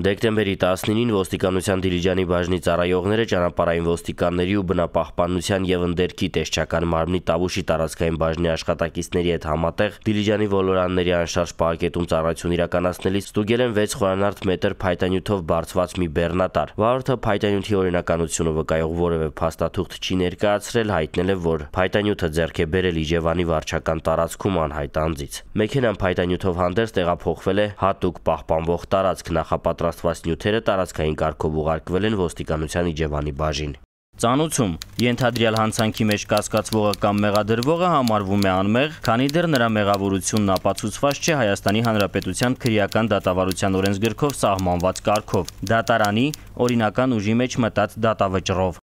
Դեկտեմբերի 19-ին ոստիկանության Դիլիջանի բաժնի ծառայողները ճանապարհային ոստիկանների ու բնապահպանության եւ ընդերքի տեսչական մարմնի Տավուշի տարածքային բաժնի աշխատակիցների հետ համատեղ Դիլիջանի ոլորանների անշարժ պարկետում ծառայություն իրականացնելիս ստուգել են 6 խորանարդ մետր փայտանյութով բարձված մի բեռնատար։ Վարորդը փայտանյութի օրինականությունը վկայող որևէ փաստաթուղթ չի ներկայացրել, հայտնել է, որ փայտանյութը ձեռք է բերել Իջևանի վարչական տարածքում անհայտ անձից։ Մեքենան փայտանյութով հանդերձ տեղափոխվել է հատուկ պահպանվող տարածք նախապատրաստ պատրաստված նյութերը տարածքային կարգով ուղարկվել են ոստիկանության Իջևանի բաժին։ Ծանուցում ենթադրյալ հանցանքի մեջ կասկածվողը կամ մեղադրվողը համարվում է անմեղ, քանի դեռ նրա մեղավորությունն ապացուցված չէ Հայաստանի Հանրապետության քրեական դատավարության օրենսգրքով սահմանված կարգով՝ դատարանի օրինական ուժի մեջ մտած դատավճռով։